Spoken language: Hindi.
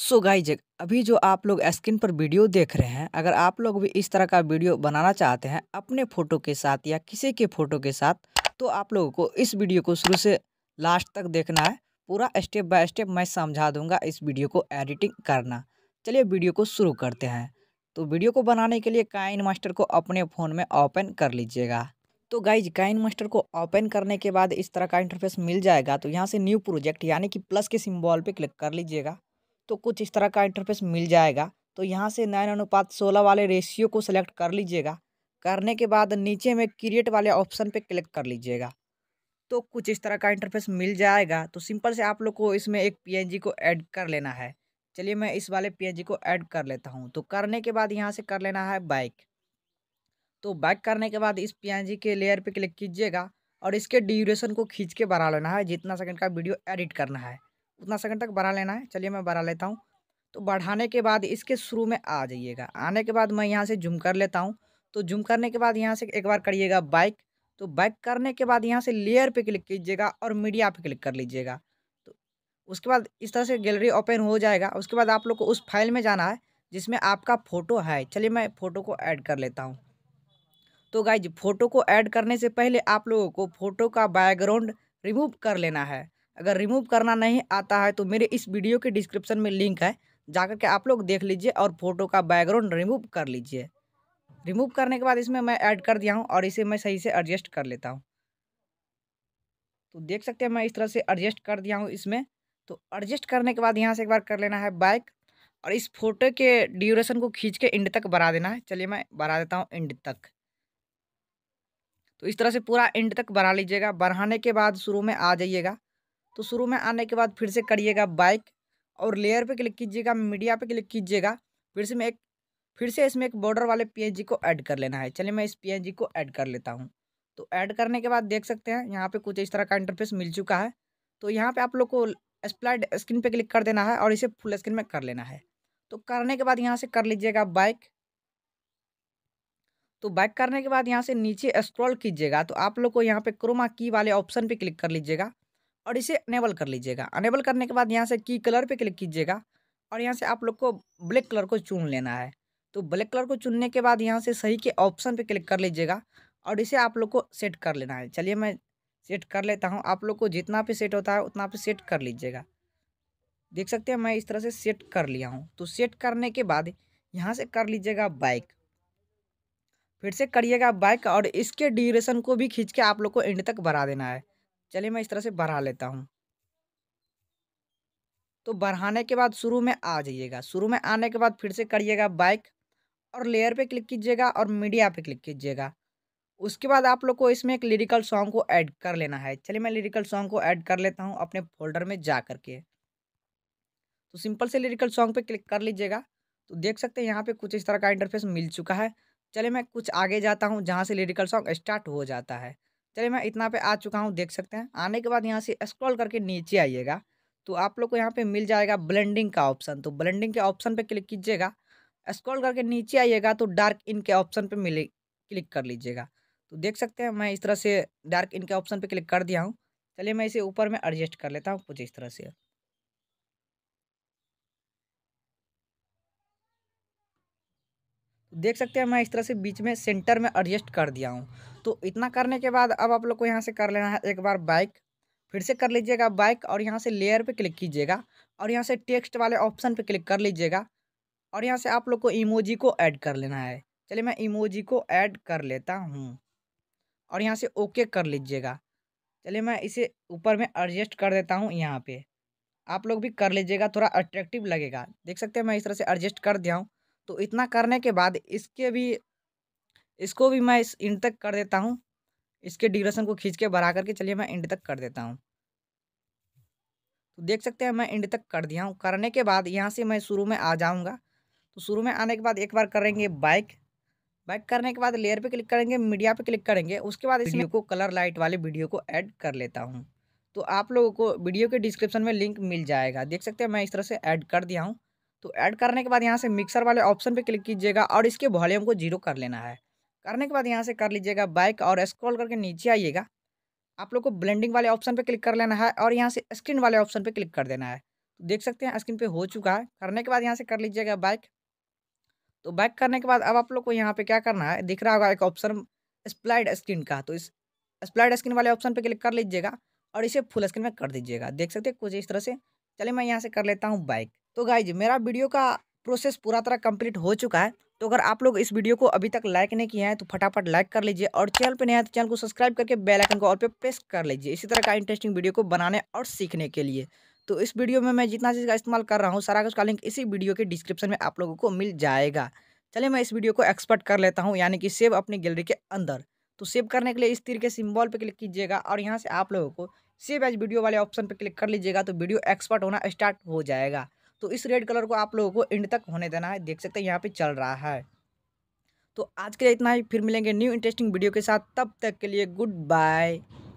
सो गाइज अभी जो आप लोग स्क्रीन पर वीडियो देख रहे हैं अगर आप लोग भी इस तरह का वीडियो बनाना चाहते हैं अपने फ़ोटो के साथ या किसी के फ़ोटो के साथ तो आप लोगों को इस वीडियो को शुरू से लास्ट तक देखना है पूरा स्टेप बाय स्टेप मैं समझा दूंगा इस वीडियो को एडिटिंग करना चलिए वीडियो को शुरू करते हैं तो वीडियो को बनाने के लिए काइन मास्टर को अपने फ़ोन में ओपन कर लीजिएगा तो गाइज काइन मास्टर को ओपन करने के बाद इस तरह का इंटरफेस मिल जाएगा तो यहाँ से न्यू प्रोजेक्ट यानी कि प्लस के सिम्बॉल पर क्लिक कर लीजिएगा तो कुछ इस तरह का इंटरफेस मिल जाएगा तो यहाँ से नाइन अनुपात सोलह वाले रेशियो को सिलेक्ट कर लीजिएगा करने के बाद नीचे में क्रिएट वाले ऑप्शन पे क्लिक कर लीजिएगा तो कुछ इस तरह का इंटरफेस मिल जाएगा तो सिंपल से आप लोग को इसमें एक पीएनजी को ऐड कर लेना है चलिए मैं इस वाले पीएनजी को ऐड कर लेता हूँ तो करने के बाद यहाँ से कर लेना है बाइक तो बाइक करने के बाद इस पी के लेयर पर क्लिक कीजिएगा और इसके ड्यूरेशन को खींच के बना लेना है जितना सेकेंड का वीडियो एडिट करना है उतना सेकंड तक तो बढ़ा लेना है चलिए मैं बढ़ा लेता हूँ तो बढ़ाने के बाद इसके शुरू में आ जाइएगा आने के बाद मैं यहाँ से जुम कर लेता हूँ तो जुम करने के बाद यहाँ से एक बार करिएगा बाइक तो बाइक करने के बाद यहाँ से लेयर पर क्लिक कीजिएगा और मीडिया पर क्लिक कर लीजिएगा तो उसके बाद इस तरह से गैलरी ओपन हो जाएगा उसके बाद आप लोग को उस फाइल में जाना है जिसमें आपका फ़ोटो है चलिए मैं फ़ोटो को ऐड कर लेता हूँ तो गाइज फ़ोटो को ऐड करने से पहले आप लोगों को फ़ोटो का बैकग्राउंड रिमूव कर लेना है अगर रिमूव करना नहीं आता है तो मेरे इस वीडियो के डिस्क्रिप्शन में लिंक है जाकर के आप लोग देख लीजिए और फोटो का बैकग्राउंड रिमूव कर लीजिए रिमूव करने के बाद इसमें मैं ऐड कर दिया हूँ और इसे मैं सही से एडजस्ट कर लेता हूँ तो देख सकते हैं मैं इस तरह से एडजस्ट कर दिया हूँ इसमें तो एडजस्ट करने के बाद यहाँ से एक बार कर लेना है बाइक और इस फोटो के ड्यूरेशन को खींच के एंड तक बढ़ा देना है चलिए मैं बढ़ा देता हूँ एंड तक तो इस तरह से पूरा एंड तक बढ़ा लीजिएगा बढ़ाने के बाद शुरू में आ जाइएगा तो शुरू में आने के बाद फिर से करिएगा बाइक और लेयर पे क्लिक कीजिएगा मीडिया पे क्लिक कीजिएगा फिर से मैं एक फिर से इसमें एक बॉर्डर वाले पी को ऐड कर लेना है चलिए मैं इस पी को ऐड कर लेता हूँ तो ऐड करने के बाद देख सकते हैं यहाँ पे कुछ इस तरह का इंटरफेस मिल चुका है तो यहाँ पे आप लोग को स्प्लाइड स्क्रीन पे क्लिक कर देना है और इसे फुल स्क्रीन में कर लेना है तो करने के बाद यहाँ से कर लीजिएगा बाइक तो बाइक करने के बाद यहाँ से नीचे स्क्रॉल कीजिएगा तो आप लोग को यहाँ पे क्रोमा की वाले ऑप्शन पे क्लिक कर लीजिएगा और इसे अनेबल कर लीजिएगा अनेबल करने के बाद यहाँ से की कलर पे क्लिक कीजिएगा और यहाँ से आप लोग को ब्लैक कलर को चुन लेना है तो ब्लैक कलर को चुनने के बाद यहाँ से सही के ऑप्शन पे क्लिक कर लीजिएगा और इसे आप लोग को सेट कर लेना है चलिए मैं सेट कर लेता हूँ आप लोग को जितना पे सेट होता है उतना पे सेट कर लीजिएगा देख सकते हैं मैं इस तरह से सेट कर लिया हूँ तो सेट करने के बाद यहाँ से कर लीजिएगा बाइक फिर से करिएगा बाइक और इसके ड्यूरेशन को भी खींच के आप लोग को एंड तक बढ़ा देना है चलिए मैं इस तरह से बढ़ा लेता हूँ तो बढ़ाने के बाद शुरू में आ जाइएगा शुरू में आने के बाद फिर से करिएगा बाइक और लेयर पे क्लिक कीजिएगा और मीडिया पे क्लिक कीजिएगा उसके बाद आप लोग को इसमें एक लिरिकल सॉन्ग को ऐड कर लेना है चलिए मैं लिरिकल सॉन्ग को ऐड कर लेता हूँ अपने फोल्डर में जा करके तो सिंपल से लिरिकल सॉन्ग पे क्लिक कर लीजिएगा तो देख सकते हैं यहाँ पे कुछ इस तरह का इंटरफेस मिल चुका है चलिए मैं कुछ आगे जाता हूँ जहाँ से लिरिकल सॉन्ग स्टार्ट हो जाता है चलिए मैं इतना पे आ चुका हूँ देख सकते हैं आने के बाद यहाँ से स्क्रॉल करके नीचे आइएगा तो आप लोग को यहाँ पे मिल जाएगा ब्लेंडिंग का ऑप्शन तो ब्लेंडिंग के ऑप्शन पे क्लिक कीजिएगा स्क्रॉल करके नीचे आइएगा तो डार्क इन के ऑप्शन पे मिले क्लिक कर लीजिएगा तो देख सकते हैं मैं इस तरह से डार्क इन के ऑप्शन पे क्लिक कर दिया हूँ चलिए मैं इसे ऊपर में एडजस्ट कर लेता हूँ कुछ इस तरह से देख सकते हैं मैं इस तरह से बीच में सेंटर में एडजस्ट कर दिया हूँ तो इतना करने के बाद अब आप लोग को यहाँ से कर लेना है एक बार बाइक फिर से कर लीजिएगा बाइक और यहाँ से लेयर पे क्लिक कीजिएगा और यहाँ से टेक्स्ट वाले ऑप्शन पे क्लिक कर लीजिएगा और यहाँ से आप लोग को इमोजी को ऐड कर लेना है चलिए मैं इमोजी को ऐड कर लेता हूँ और यहाँ से ओके कर लीजिएगा चलिए मैं इसे ऊपर में एडजस्ट कर देता हूँ यहाँ पे आप लोग भी कर लीजिएगा थोड़ा अट्रैक्टिव लगेगा देख सकते हैं मैं इस तरह से एडजस्ट कर दिया हूँ तो इतना करने के बाद इसके भी इसको भी मैं इस इंड तक कर देता हूँ इसके ड्यूरेशन को खींच के बढ़ा करके चलिए मैं इंड तक कर देता हूँ तो देख सकते हैं मैं इंड तक कर दिया हूँ करने के बाद यहाँ से मैं शुरू में आ जाऊँगा तो शुरू में आने के बाद एक बार करेंगे बाइक बाइक करने के बाद लेयर पे क्लिक करेंगे मीडिया पे क्लिक करेंगे उसके बाद इस वीडियो को कलर लाइट वाले वीडियो को ऐड कर लेता हूँ तो आप लोगों को वीडियो के डिस्क्रिप्शन में लिंक मिल जाएगा देख सकते हैं मैं इस तरह से ऐड कर दिया हूँ तो ऐड करने के बाद यहाँ से मिक्सर वाले ऑप्शन पर क्लिक कीजिएगा और इसके वॉल्यूम को जीरो कर लेना है करने के बाद यहाँ से कर लीजिएगा बाइक और स्क्रॉल करके नीचे आइएगा आप लोग को ब्लेंडिंग वाले ऑप्शन पर क्लिक कर लेना है और यहाँ से स्क्रीन वाले ऑप्शन पर क्लिक कर देना है तो देख सकते हैं स्क्रीन पर हो चुका है करने के बाद यहाँ से कर लीजिएगा बाइक तो बाइक करने के बाद अब आप लोग को यहाँ पे क्या करना है दिख रहा होगा एक ऑप्शन स्प्लाइड स्क्रीन का तो इस स्प्लाइड स्क्रीन वाले ऑप्शन पर क्लिक कर लीजिएगा और इसे फुल स्क्रीन में कर दीजिएगा देख सकते हैं कुछ इस तरह से चलिए मैं यहाँ से कर लेता हूँ बाइक तो गाई मेरा वीडियो का प्रोसेस पूरा तरह कंप्लीट हो चुका है तो अगर आप लोग इस वीडियो को अभी तक लाइक नहीं किया है तो फटाफट लाइक कर लीजिए और चैनल पर नया है तो चैनल को सब्सक्राइब करके बेल आइकन को और पे प्रेस कर लीजिए इसी तरह का इंटरेस्टिंग वीडियो को बनाने और सीखने के लिए तो इस वीडियो में मैं जितना चीज़ का इस्तेमाल कर रहा हूँ सारा कुछ का लिंक इसी वीडियो के डिस्क्रिप्शन में आप लोगों को मिल जाएगा चलिए मैं इस वीडियो को एक्सपर्ट कर लेता हूँ यानी कि सेव अपनी गैलरी के अंदर तो सेव करने के लिए इस तीर के सिंबल पर क्लिक कीजिएगा और यहाँ से आप लोगों को सेव एज वीडियो वाले ऑप्शन पर क्लिक कर लीजिएगा तो वीडियो एक्सपर्ट होना स्टार्ट हो जाएगा तो इस रेड कलर को आप लोगों को एंड तक होने देना है देख सकते हैं यहाँ पे चल रहा है तो आज के लिए इतना ही फिर मिलेंगे न्यू इंटरेस्टिंग वीडियो के साथ तब तक के लिए गुड बाय